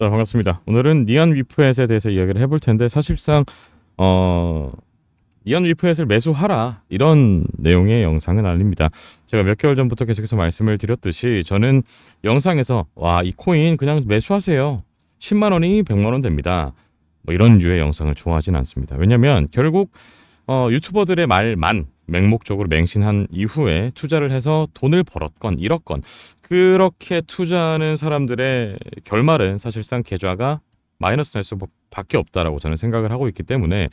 자 네, 반갑습니다. 오늘은 니언 위프엣에 대해서 이야기를 해볼 텐데 사실상 어니언 위프엣을 매수하라 이런 내용의 영상은 아닙니다. 제가 몇 개월 전부터 계속해서 말씀을 드렸듯이 저는 영상에서 와 이 코인 그냥 매수하세요. 10만 원이 100만 원 됩니다. 뭐 이런 유의 영상을 좋아하진 않습니다. 왜냐면 결국 어, 유튜버들의 말만 맹목적으로 맹신한 이후에 투자를 해서 돈을 벌었건 잃었건 그렇게 투자하는 사람들의 결말은 사실상 계좌가 마이너스 날 수밖에 없다라고 저는 생각을 하고 있기 때문에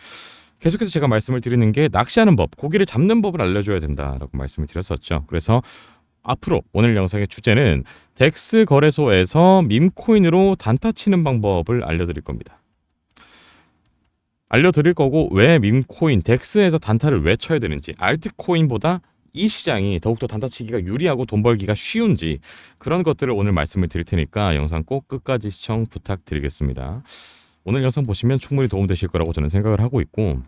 계속해서 제가 말씀을 드리는 게 낚시하는 법, 고기를 잡는 법을 알려줘야 된다라고 말씀을 드렸었죠. 그래서 앞으로 오늘 영상의 주제는 덱스 거래소에서 밈코인으로 단타 치는 방법을 알려드릴 겁니다. 알려드릴 거고 왜 민코인 덱스에서 단타를 왜 쳐야 되는지 알트코인보다 이 시장이 더욱더 단타치기가 유리하고 돈 벌기가 쉬운지 그런 것들을 오늘 말씀을 드릴 테니까 영상 꼭 끝까지 시청 부탁드리겠습니다. 오늘 영상 보시면 충분히 도움되실 거라고 저는 생각을 하고 있고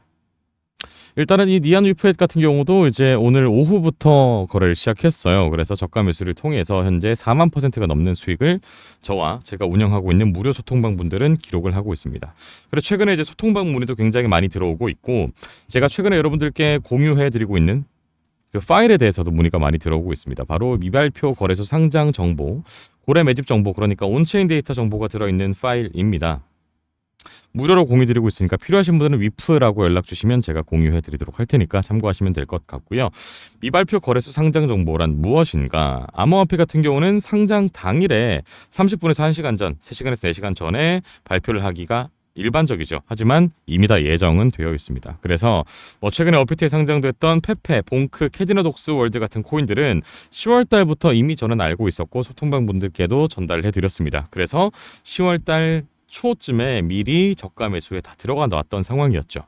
일단은 이 니안 위프엣 같은 경우도 이제 오늘 오후부터 거래를 시작했어요. 그래서 저가 매수를 통해서 현재 4만 퍼센트가 넘는 수익을 저와 제가 운영하고 있는 무료 소통방 분들은 기록을 하고 있습니다. 그리고 최근에 이제 소통방 문의도 굉장히 많이 들어오고 있고 제가 최근에 여러분들께 공유해드리고 있는 그 파일에 대해서도 문의가 많이 들어오고 있습니다. 바로 미발표 거래소 상장 정보, 고래 매집 정보, 그러니까 온체인 데이터 정보가 들어있는 파일입니다. 무료로 공유드리고 있으니까 필요하신 분들은 위프라고 연락 주시면 제가 공유해드리도록 할 테니까 참고하시면 될 것 같고요. 미발표 거래소 상장 정보란 무엇인가? 암호화폐 같은 경우는 상장 당일에 30분에서 1시간 전, 3시간에서 4시간 전에 발표를 하기가 일반적이죠. 하지만 이미 다 예정은 되어 있습니다. 그래서 뭐 최근에 어피티에 상장됐던 페페, 봉크, 캐디너독스 월드 같은 코인들은 10월 달부터 이미 저는 알고 있었고 소통방 분들께도 전달해 드렸습니다. 그래서 10월 달 초쯤에 미리 저가 매수에 다 들어가 놨던 상황이었죠.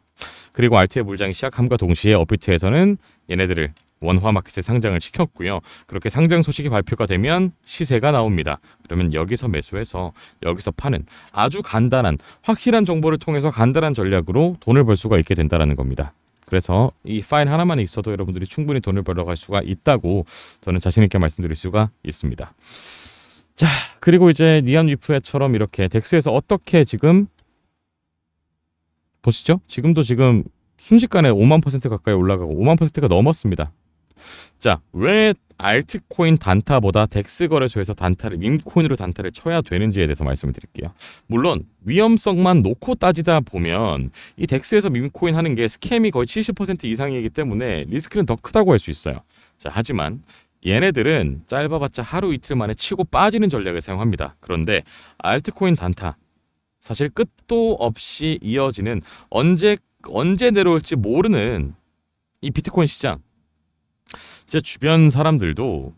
그리고 RT의 물장이 시작함과 동시에 업비트에서는 얘네들을 원화마켓에 상장을 시켰고요. 그렇게 상장 소식이 발표가 되면 시세가 나옵니다. 그러면 여기서 매수해서 여기서 파는 아주 간단한 확실한 정보를 통해서 간단한 전략으로 돈을 벌 수가 있게 된다는 겁니다. 그래서 이 파일 하나만 있어도 여러분들이 충분히 돈을 벌어갈 수가 있다고 저는 자신 있게 말씀드릴 수가 있습니다. 자 그리고 이제 니안 위프에처럼 이렇게 덱스에서 어떻게 지금 보시죠 지금도 지금 순식간에 5만 퍼센트 가까이 올라가고 5만 퍼센트가 넘었습니다 자 왜 알트코인 단타보다 덱스 거래소에서 단타를 민코인으로 단타를 쳐야 되는지에 대해서 말씀을 드릴게요 물론 위험성만 놓고 따지다 보면 이 덱스에서 민코인 하는 게 스캠이 거의 70% 이상이기 때문에 리스크는 더 크다고 할 수 있어요 자 하지만 얘네들은 짧아봤자 하루 이틀 만에 치고 빠지는 전략을 사용합니다. 그런데 알트코인 단타 사실 끝도 없이 이어지는 언제 언제 내려올지 모르는 이 비트코인 시장 제 주변 사람들도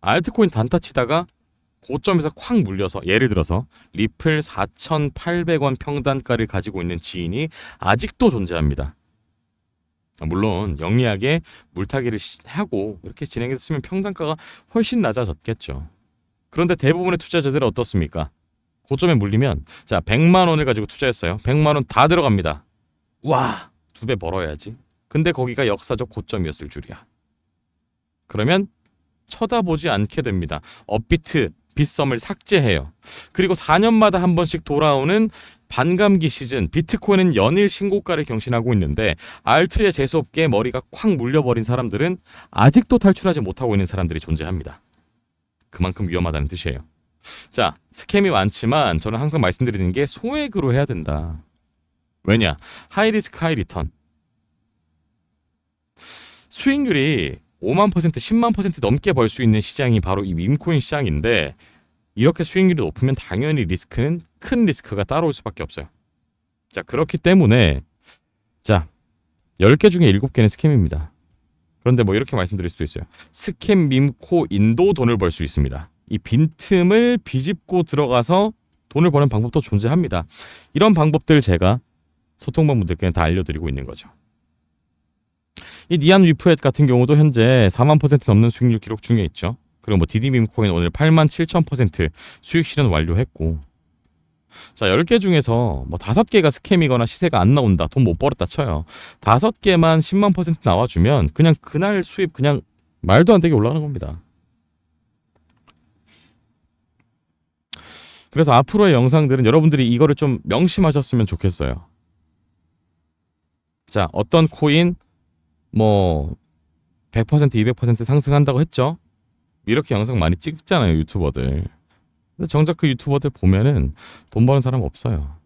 알트코인 단타 치다가 고점에서 콱 물려서 예를 들어서 리플 4,800원 평단가를 가지고 있는 지인이 아직도 존재합니다. 아, 물론 영리하게 물타기를 하고 이렇게 진행했으면 평단가가 훨씬 낮아졌겠죠. 그런데 대부분의 투자자들은 어떻습니까? 고점에 물리면 자 100만 원을 가지고 투자했어요. 100만 원 다 들어갑니다. 와 두 배 벌어야지. 근데 거기가 역사적 고점이었을 줄이야. 그러면 쳐다보지 않게 됩니다. 업비트 빗썸을 삭제해요. 그리고 4년마다 한 번씩 돌아오는 반감기 시즌 비트코인은 연일 신고가를 경신하고 있는데 알트에 재수없게 머리가 콱 물려버린 사람들은 아직도 탈출하지 못하고 있는 사람들이 존재합니다. 그만큼 위험하다는 뜻이에요. 자, 스캠이 많지만 저는 항상 말씀드리는 게 소액으로 해야 된다. 왜냐? 하이리스크 하이리턴. 수익률이 5만 퍼센트, 10만 퍼센트 넘게 벌 수 있는 시장이 바로 이 밈코인 시장인데 이렇게 수익률이 높으면 당연히 리스크는 큰 리스크가 따라올 수밖에 없어요. 자 그렇기 때문에 자 10개 중에 7개는 스캠입니다. 그런데 뭐 이렇게 말씀드릴 수도 있어요. 스캠 밈코인도 돈을 벌 수 있습니다. 이 빈틈을 비집고 들어가서 돈을 버는 방법도 존재합니다. 이런 방법들 제가 소통방 분들께는 다 알려드리고 있는 거죠. 이 니안 위프엣 같은 경우도 현재 4만 퍼센트 넘는 수익률 기록 중에 있죠. 그리고 뭐 디디빔 코인 오늘 8만 7천 퍼센트 수익 실현 완료했고 자 10개 중에서 뭐 5개가 스캠이거나 시세가 안 나온다 돈 못 벌었다 쳐요 5개만 10만 퍼센트 나와주면 그냥 그날 수입 그냥 말도 안 되게 올라가는 겁니다 그래서 앞으로의 영상들은 여러분들이 이거를 좀 명심하셨으면 좋겠어요 자 어떤 코인 뭐100% 200% 상승한다고 했죠. 이렇게 영상 많이 찍잖아요 유튜버들. 근데 정작 그 유튜버들 보면은 돈 버는 사람 없어요.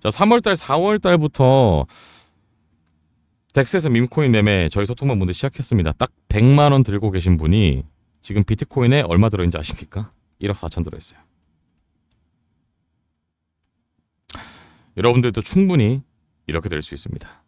자 3월달 4월달부터 덱스에서 밈코인 매매 저희 소통만 문제 시작했습니다. 딱 100만원 들고 계신 분이 지금 비트코인에 얼마 들어있는지 아십니까? 1억 4천 들어있어요. 여러분들도 충분히 이렇게 될 수 있습니다.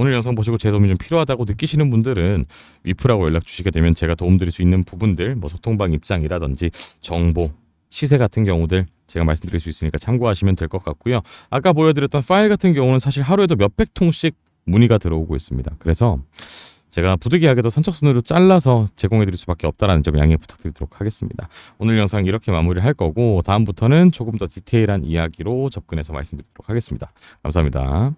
오늘 영상 보시고 제 도움이 좀 필요하다고 느끼시는 분들은 위프라고 연락 주시게 되면 제가 도움드릴 수 있는 부분들 뭐 소통방 입장이라든지 정보 시세 같은 경우들 제가 말씀드릴 수 있으니까 참고하시면 될 것 같고요. 아까 보여드렸던 파일 같은 경우는 사실 하루에도 몇 백 통씩 문의가 들어오고 있습니다. 그래서 제가 부득이하게도 선착순으로 잘라서 제공해드릴 수밖에 없다라는 점 양해 부탁드리도록 하겠습니다. 오늘 영상 이렇게 마무리할 거고 다음부터는 조금 더 디테일한 이야기로 접근해서 말씀드리도록 하겠습니다. 감사합니다.